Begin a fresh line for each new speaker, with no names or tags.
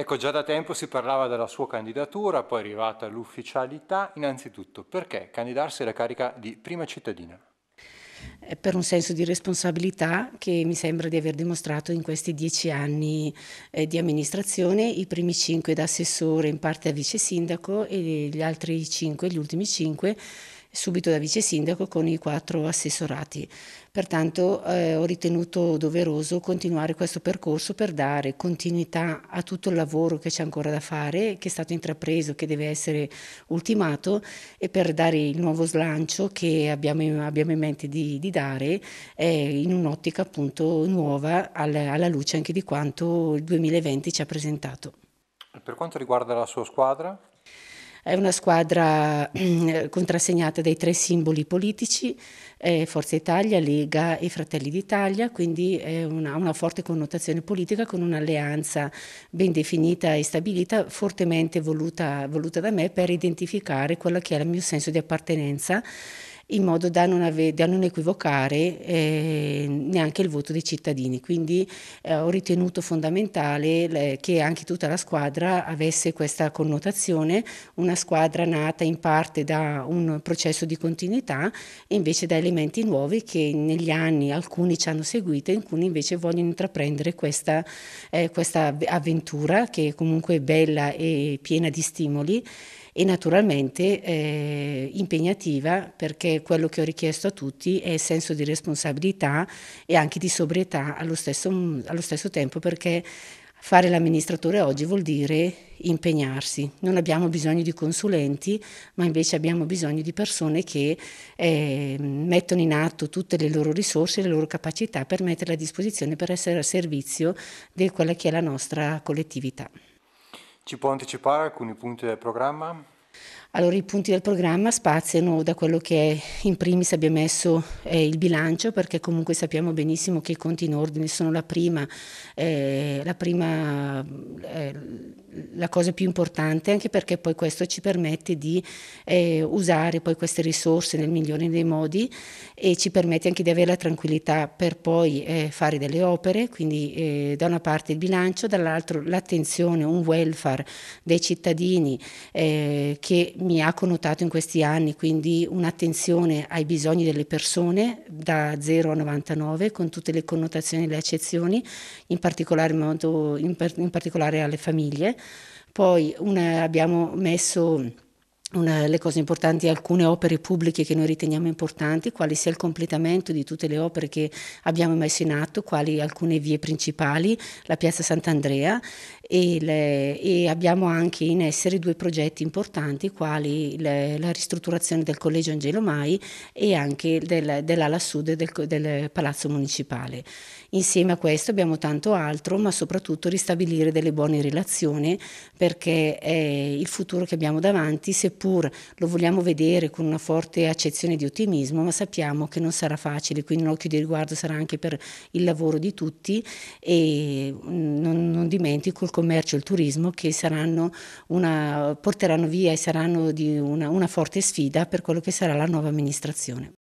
Ecco, già da tempo si parlava della sua candidatura, poi è arrivata l'ufficialità. Innanzitutto, perché candidarsi alla carica di prima cittadina?
per un senso di responsabilità che mi sembra di aver dimostrato in questi dieci anni eh, di amministrazione, i primi cinque da assessore, in parte a vice sindaco e gli altri cinque, gli ultimi cinque subito da vice sindaco con i quattro assessorati. Pertanto eh, ho ritenuto doveroso continuare questo percorso per dare continuità a tutto il lavoro che c'è ancora da fare, che è stato intrapreso, che deve essere ultimato e per dare il nuovo slancio che abbiamo, in, abbiamo in mente di, di dare eh, in un'ottica appunto nuova alla, alla luce anche di quanto il 2020 ci ha presentato.
Per quanto riguarda la sua squadra?
È una squadra eh, contrassegnata dai tre simboli politici, Forza Italia, Lega e Fratelli d'Italia, quindi ha una, una, forte connotazione politica con un'alleanza ben definita e stabilita, fortemente voluta, voluta da me per identificare quello che è il mio senso di appartenenza in modo da non, ave, da non equivocare eh, neanche il voto dei cittadini. Quindi eh, ho ritenuto fondamentale le, eh, che anche tutta la squadra avesse questa connotazione, una squadra nata in parte da un processo di continuità e invece da elementi nuovi che negli anni alcuni ci hanno seguito e alcuni invece vogliono intraprendere questa, eh, questa avventura che è comunque bella e piena di stimoli e naturalmente eh, impegnativa perché quello che ho richiesto a tutti è senso di responsabilità e anche di sobrietà allo stesso, allo stesso tempo perché Fare l'amministratore oggi vuol dire impegnarsi. Non abbiamo bisogno di consulenti, ma invece abbiamo bisogno di persone che eh, mettono in atto tutte le loro risorse, e le loro capacità per metterle a disposizione per essere a servizio di quella che è la nostra collettività.
Ci può anticipare alcuni punti del programma?
Allora i punti del programma spaziano da quello che in primis abbiamo messo eh, il bilancio perché comunque sappiamo benissimo che i conti in ordine sono la prima, eh, la prima eh, la cosa più importante, anche perché poi questo ci permette di eh, usare poi queste risorse nel migliore dei modi e ci permette anche di avere la tranquillità per poi eh, fare delle opere, quindi eh, da una parte il bilancio, dall'altra l'attenzione, un welfare dei cittadini eh, che mi ha connotato in questi anni, quindi un'attenzione ai bisogni delle persone da 0 a 99 con tutte le connotazioni e le accezioni, in particolare, modo, in, per, in particolare alle famiglie poi una, abbiamo messo una, le cose importanti, alcune opere pubbliche che noi riteniamo importanti, quali sia il completamento di tutte le opere che abbiamo messo in atto, quali alcune vie principali, la piazza Sant'Andrea e, le, e, abbiamo anche in essere due progetti importanti quali le, la ristrutturazione del Collegio Angelo Mai e anche del, dell'ala sud del, del, Palazzo Municipale. Insieme a questo abbiamo tanto altro ma soprattutto ristabilire delle buone relazioni perché il futuro che abbiamo davanti seppur lo vogliamo vedere con una forte accezione di ottimismo ma sappiamo che non sarà facile quindi un occhio di riguardo sarà anche per il lavoro di tutti e mm, non, non dimentico il commercio e il turismo che saranno una, porteranno via e saranno una, una forte sfida per quello che sarà la nuova amministrazione.